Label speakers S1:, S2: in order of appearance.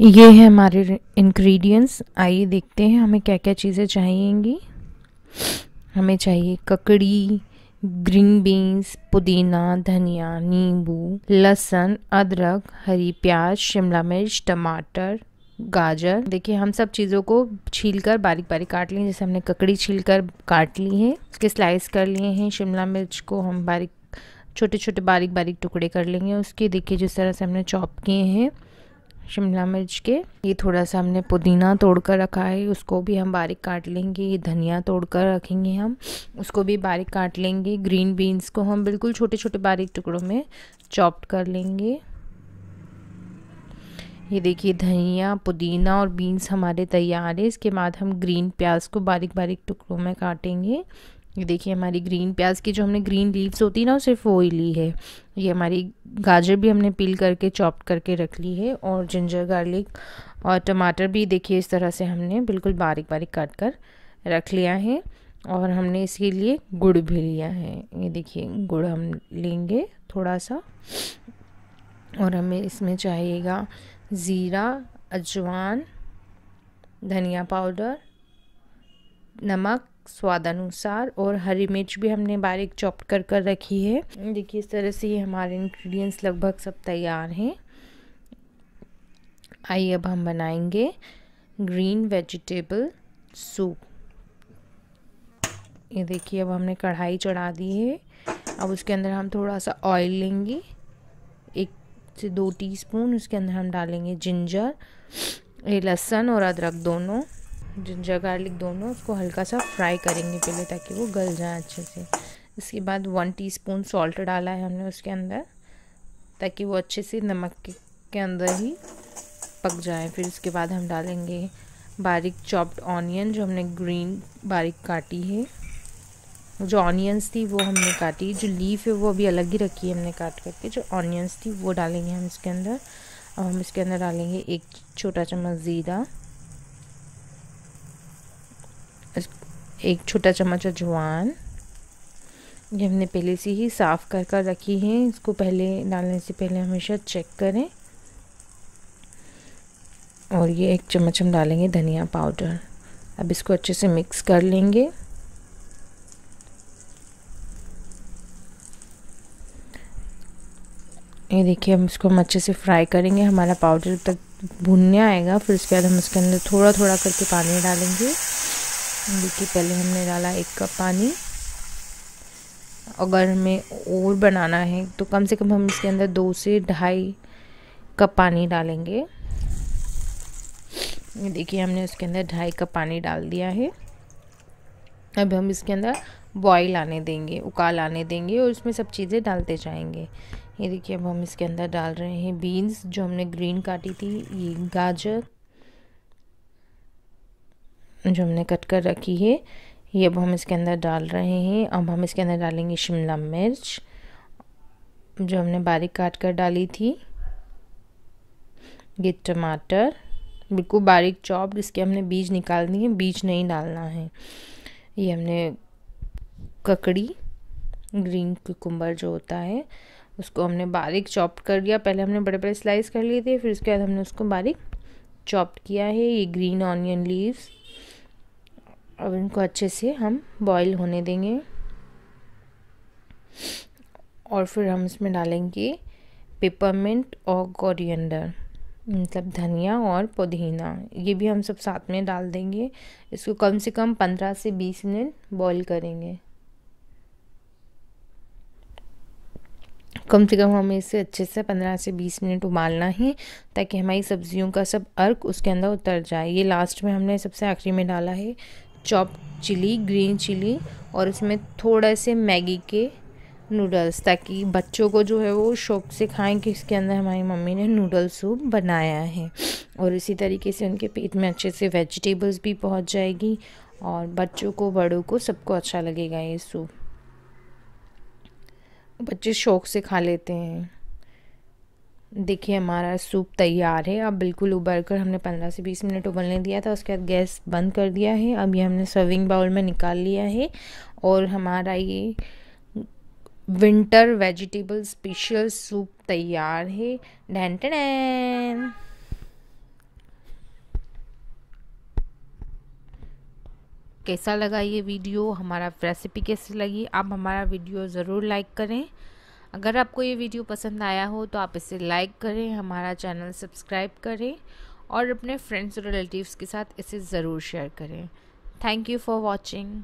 S1: ये है हमारे इंग्रेडिएंट्स आइए देखते हैं हमें क्या क्या चीज़ें चाहिएंगी हमें चाहिए ककड़ी ग्रीन बीन्स पुदीना धनिया नींबू लहसन अदरक हरी प्याज शिमला मिर्च टमाटर गाजर देखिए हम सब चीज़ों को छील कर बारीक बारीक काट लिए जैसे हमने ककड़ी छील कर काट ली है उसके स्लाइस कर लिए हैं शिमला मिर्च को हम बारीक छोटे छोटे बारीक बारीक टुकड़े कर लेंगे उसके देखिए जिस तरह से हमने चॉप किए हैं शिमला मिर्च के ये थोड़ा सा हमने पुदीना तोड़ कर रखा है उसको भी हम बारीक काट लेंगे धनिया तोड़ कर रखेंगे हम उसको भी बारीक काट लेंगे ग्रीन बीन्स को हम बिल्कुल छोटे छोटे बारीक टुकड़ों में चॉप्ड कर लेंगे ये देखिए धनिया पुदीना और बीन्स हमारे तैयार है इसके बाद हम ग्रीन प्याज को बारीक बारीक टुकड़ों में काटेंगे ये देखिए हमारी ग्रीन प्याज की जो हमने ग्रीन लीव्स होती है ना सिर्फ वो ही ली है ये हमारी गाजर भी हमने पील करके चॉप करके रख ली है और जिंजर गार्लिक और टमाटर भी देखिए इस तरह से हमने बिल्कुल बारीक बारीक काट कर रख लिया है और हमने इसके लिए गुड़ भी लिया है ये देखिए गुड़ हम लेंगे थोड़ा सा और हमें इसमें चाहिएगा ज़ीरा अजवान धनिया पाउडर नमक स्वाद अनुसार और हरी मिर्च भी हमने बारीक चॉप कर कर रखी है देखिए इस तरह से ये हमारे इंग्रेडिएंट्स लगभग सब तैयार हैं आइए अब हम बनाएंगे ग्रीन वेजिटेबल सूप ये देखिए अब हमने कढ़ाई चढ़ा दी है अब उसके अंदर हम थोड़ा सा ऑयल लेंगे एक से दो टीस्पून उसके अंदर हम डालेंगे जिंजर ये लहसुन और अदरक दोनों जिंजर गार्लिक दोनों उसको हल्का सा फ्राई करेंगे पहले ताकि वो गल जाए अच्छे से इसके बाद वन टीस्पून सॉल्ट डाला है हमने उसके अंदर ताकि वो अच्छे से नमक के अंदर ही पक जाए फिर उसके बाद हम डालेंगे बारीक चॉप्ड ऑनियन जो हमने ग्रीन बारीक काटी है जो ऑनियंस थी वो हमने काटी जो लीफ है वो अभी अलग ही रखी है हमने काट करके जो ऑनियंस थी वो डालेंगे हम इसके अंदर और हम इसके अंदर डालेंगे एक छोटा चम्मच ज़ीरा एक छोटा चम्मच अजवान ये हमने पहले से ही साफ़ कर कर रखी है इसको पहले डालने से पहले हमेशा चेक करें और ये एक चम्मच हम डालेंगे धनिया पाउडर अब इसको अच्छे से मिक्स कर लेंगे ये देखिए हम इसको हम अच्छे से फ्राई करेंगे हमारा पाउडर तक भुनने आएगा फिर उसके बाद हम इसके अंदर थोड़ा थोड़ा करके पानी डालेंगे देखिए पहले हमने डाला एक कप पानी अगर हमें और बनाना है तो कम से कम हम इसके अंदर दो से ढाई कप पानी डालेंगे देखिए हमने उसके अंदर ढाई कप पानी डाल दिया है अब हम इसके अंदर बॉईल आने देंगे उकाल आने देंगे और इसमें सब चीज़ें डालते जाएंगे ये देखिए अब हम इसके अंदर डाल रहे हैं बीन्स जो हमने ग्रीन काटी थी ये गाजर जो हमने कट कर रखी है ये अब हम इसके अंदर डाल रहे हैं अब हम इसके अंदर डालेंगे शिमला मिर्च जो हमने बारीक काट कर डाली थी ये टमाटर बिल्कुल बारीक चॉप इसके हमने बीज निकाल दिए बीज नहीं डालना है ये हमने ककड़ी ग्रीन कुकुम्बर जो होता है उसको हमने बारीक चॉप कर लिया पहले हमने बड़े बड़े स्लाइस कर लिए थे फिर उसके बाद हमने उसको बारीक चॉप किया है ये ग्रीन ऑनियन लीव्स अब इनको अच्छे से हम बॉईल होने देंगे और फिर हम इसमें डालेंगे पेपरमेंट और कोरिएंडर मतलब धनिया और पुदीना ये भी हम सब साथ में डाल देंगे इसको कम से कम पंद्रह से बीस मिनट बॉईल करेंगे कम से कम हमें इसे अच्छे से पंद्रह से बीस मिनट उबालना है ताकि हमारी सब्जियों का सब अर्क उसके अंदर उतर जाए ये लास्ट में हमने सबसे आखिरी में डाला है चॉप चिली ग्रीन चिली और इसमें थोड़ा से मैगी के नूडल्स ताकि बच्चों को जो है वो शौक से खाएं कि इसके अंदर हमारी मम्मी ने नूडल सूप बनाया है और इसी तरीके से उनके पेट में अच्छे से वेजिटेबल्स भी पहुंच जाएगी और बच्चों को बड़ों को सबको अच्छा लगेगा ये सूप बच्चे शौक से खा लेते हैं देखिए हमारा सूप तैयार है अब बिल्कुल उबर कर हमने 15 से 20 मिनट उबलने दिया था उसके बाद गैस बंद कर दिया है अब ये हमने सर्विंग बाउल में निकाल लिया है और हमारा ये विंटर वेजिटेबल स्पेशल सूप तैयार है डैन टैन कैसा लगा ये वीडियो हमारा रेसिपी कैसी लगी आप हमारा वीडियो ज़रूर लाइक करें अगर आपको ये वीडियो पसंद आया हो तो आप इसे लाइक करें हमारा चैनल सब्सक्राइब करें और अपने फ्रेंड्स और रिलेटिव्स के साथ इसे ज़रूर शेयर करें थैंक यू फॉर वॉचिंग